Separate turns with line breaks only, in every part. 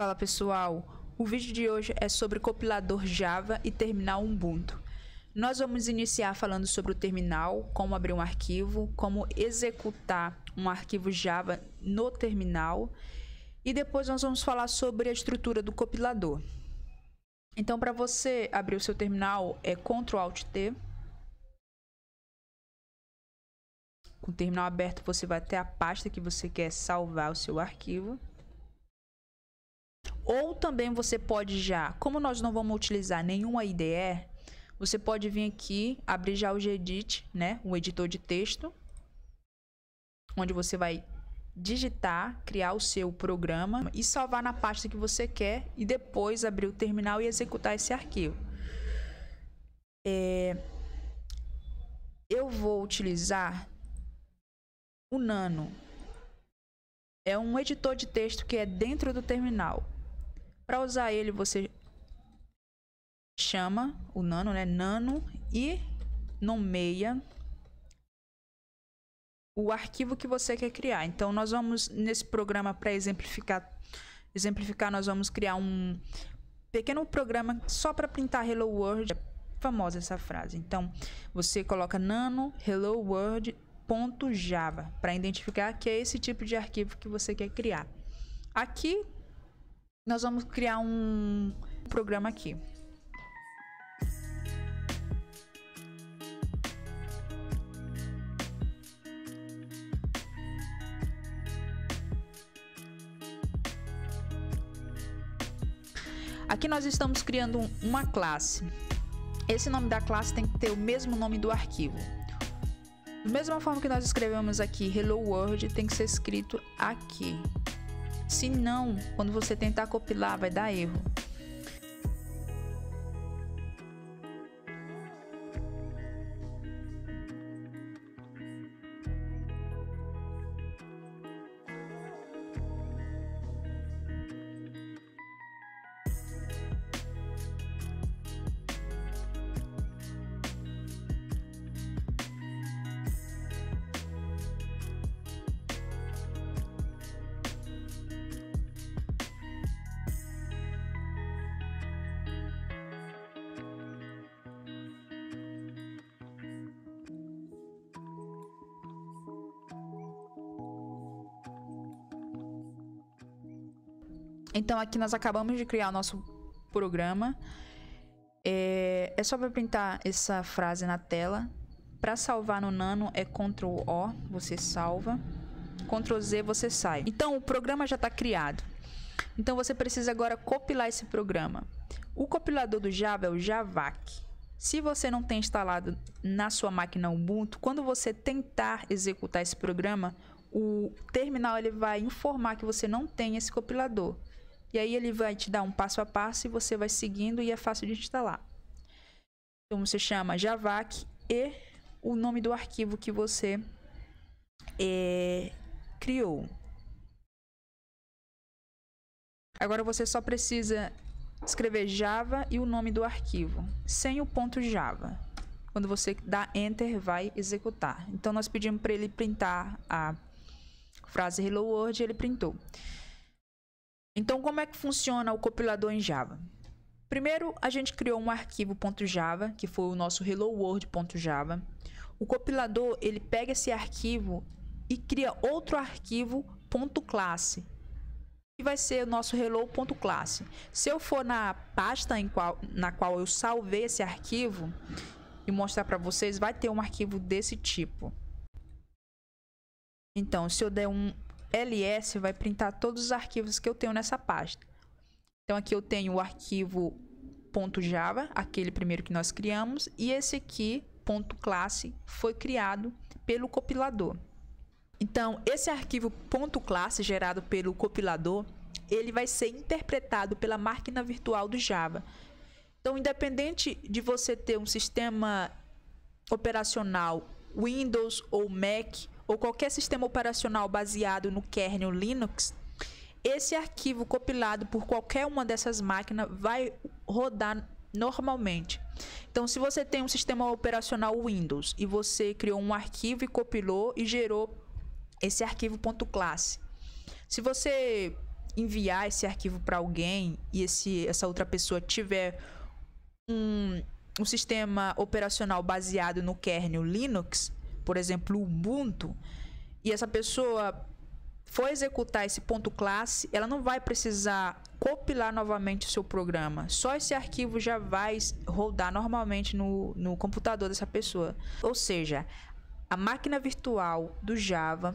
Fala pessoal, o vídeo de hoje é sobre compilador Java e terminal Ubuntu. Nós vamos iniciar falando sobre o terminal, como abrir um arquivo, como executar um arquivo Java no terminal e depois nós vamos falar sobre a estrutura do compilador. Então para você abrir o seu terminal é Ctrl Alt T. Com o terminal aberto você vai até a pasta que você quer salvar o seu arquivo. Ou também você pode já, como nós não vamos utilizar nenhuma IDE, você pode vir aqui, abrir já o Gedit, né, o editor de texto, onde você vai digitar, criar o seu programa e salvar na pasta que você quer e depois abrir o terminal e executar esse arquivo. É... Eu vou utilizar o Nano. É um editor de texto que é dentro do terminal. Para usar ele, você chama o nano, né? Nano e nomeia o arquivo que você quer criar. Então, nós vamos, nesse programa, para exemplificar, exemplificar, nós vamos criar um pequeno programa só para printar Hello World. É famosa essa frase. Então, você coloca nano hello world .java para identificar que é esse tipo de arquivo que você quer criar. Aqui nós vamos criar um programa aqui. Aqui nós estamos criando uma classe. Esse nome da classe tem que ter o mesmo nome do arquivo. Da mesma forma que nós escrevemos aqui Hello World, tem que ser escrito aqui. Se não, quando você tentar copilar, vai dar erro. Então aqui nós acabamos de criar o nosso programa. É, é só para pintar essa frase na tela. Para salvar no Nano é Ctrl O, você salva. Ctrl Z, você sai. Então o programa já está criado. Então você precisa agora compilar esse programa. O compilador do Java é o Javac. Se você não tem instalado na sua máquina Ubuntu, quando você tentar executar esse programa, o terminal ele vai informar que você não tem esse compilador. E aí ele vai te dar um passo a passo e você vai seguindo e é fácil de instalar. Então você chama Javac e o nome do arquivo que você é, criou. Agora você só precisa escrever Java e o nome do arquivo, sem o ponto Java. Quando você dá Enter, vai executar. Então nós pedimos para ele printar a frase Hello World e ele printou. Então, como é que funciona o compilador em Java? Primeiro, a gente criou um arquivo .java, que foi o nosso hello world.java. O compilador, ele pega esse arquivo e cria outro arquivo .class que vai ser o nosso hello.classe. Se eu for na pasta em qual, na qual eu salvei esse arquivo e mostrar para vocês, vai ter um arquivo desse tipo. Então, se eu der um ls vai printar todos os arquivos que eu tenho nessa pasta. Então aqui eu tenho o arquivo .java, aquele primeiro que nós criamos, e esse aqui .class foi criado pelo compilador. Então, esse arquivo .class gerado pelo compilador, ele vai ser interpretado pela máquina virtual do Java. Então, independente de você ter um sistema operacional Windows ou Mac ou qualquer sistema operacional baseado no kernel Linux, esse arquivo compilado por qualquer uma dessas máquinas vai rodar normalmente. Então, se você tem um sistema operacional Windows e você criou um arquivo e compilou e gerou esse arquivo .classe. Se você enviar esse arquivo para alguém e esse, essa outra pessoa tiver um, um sistema operacional baseado no kernel Linux, por exemplo, o Ubuntu, e essa pessoa for executar esse ponto classe, ela não vai precisar compilar novamente o seu programa. Só esse arquivo já vai rodar normalmente no, no computador dessa pessoa. Ou seja, a máquina virtual do Java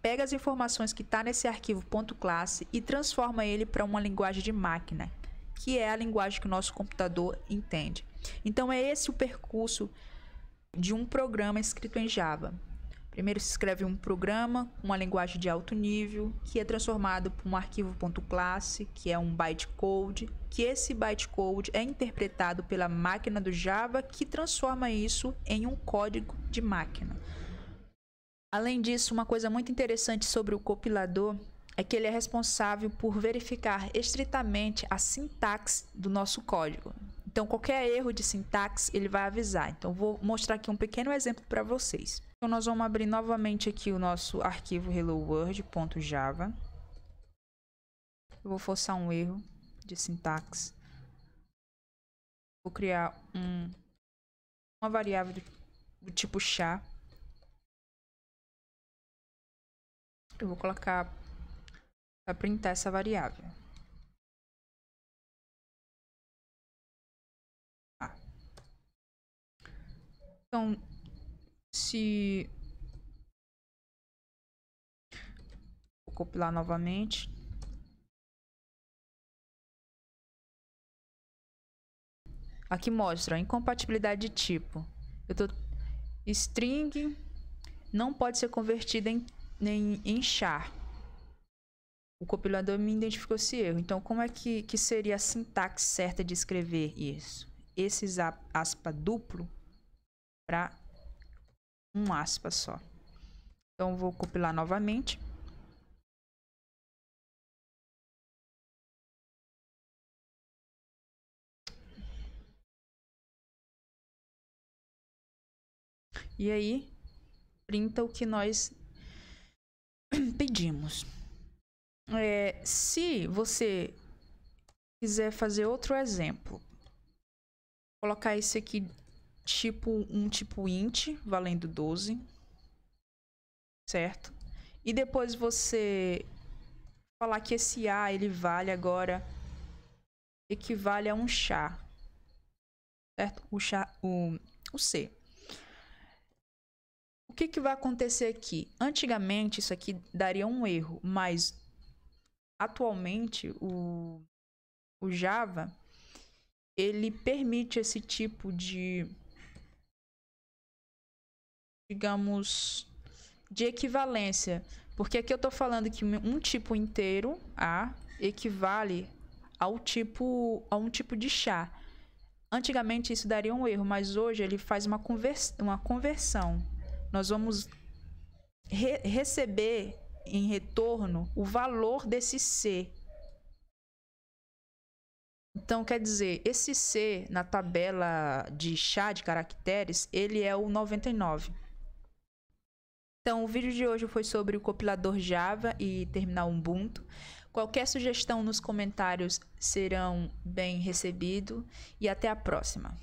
pega as informações que está nesse arquivo ponto classe e transforma ele para uma linguagem de máquina, que é a linguagem que o nosso computador entende. Então é esse o percurso de um programa escrito em Java. Primeiro se escreve um programa com uma linguagem de alto nível, que é transformado para um arquivo .classe, que é um bytecode, que esse bytecode é interpretado pela máquina do Java, que transforma isso em um código de máquina. Além disso, uma coisa muito interessante sobre o compilador é que ele é responsável por verificar estritamente a sintaxe do nosso código. Então, qualquer erro de sintaxe, ele vai avisar. Então, vou mostrar aqui um pequeno exemplo para vocês. Então, nós vamos abrir novamente aqui o nosso arquivo helloworld.java. Eu vou forçar um erro de sintaxe. Vou criar um, uma variável do, do tipo chá. Eu vou colocar para printar essa variável. Então, se. Vou compilar novamente. Aqui mostra incompatibilidade de tipo. Eu tô string não pode ser convertida em, em, em char. O compilador me identificou esse erro. Então, como é que, que seria a sintaxe certa de escrever isso? Esses aspa duplo para um aspa só. Então, vou compilar novamente. E aí, printa o que nós pedimos. É, se você quiser fazer outro exemplo, colocar esse aqui tipo um tipo int valendo 12, certo? E depois você falar que esse A ele vale agora equivale a um chá, certo? O chá, o, o C. O que, que vai acontecer aqui? Antigamente isso aqui daria um erro, mas atualmente o, o Java ele permite esse tipo de digamos, de equivalência. Porque aqui eu estou falando que um tipo inteiro, A, equivale ao tipo, a um tipo de chá. Antigamente isso daria um erro, mas hoje ele faz uma, convers uma conversão. Nós vamos re receber em retorno o valor desse C. Então, quer dizer, esse C na tabela de chá de caracteres, ele é o 99. Então, o vídeo de hoje foi sobre o compilador Java e terminal Ubuntu. Qualquer sugestão nos comentários serão bem recebido e até a próxima.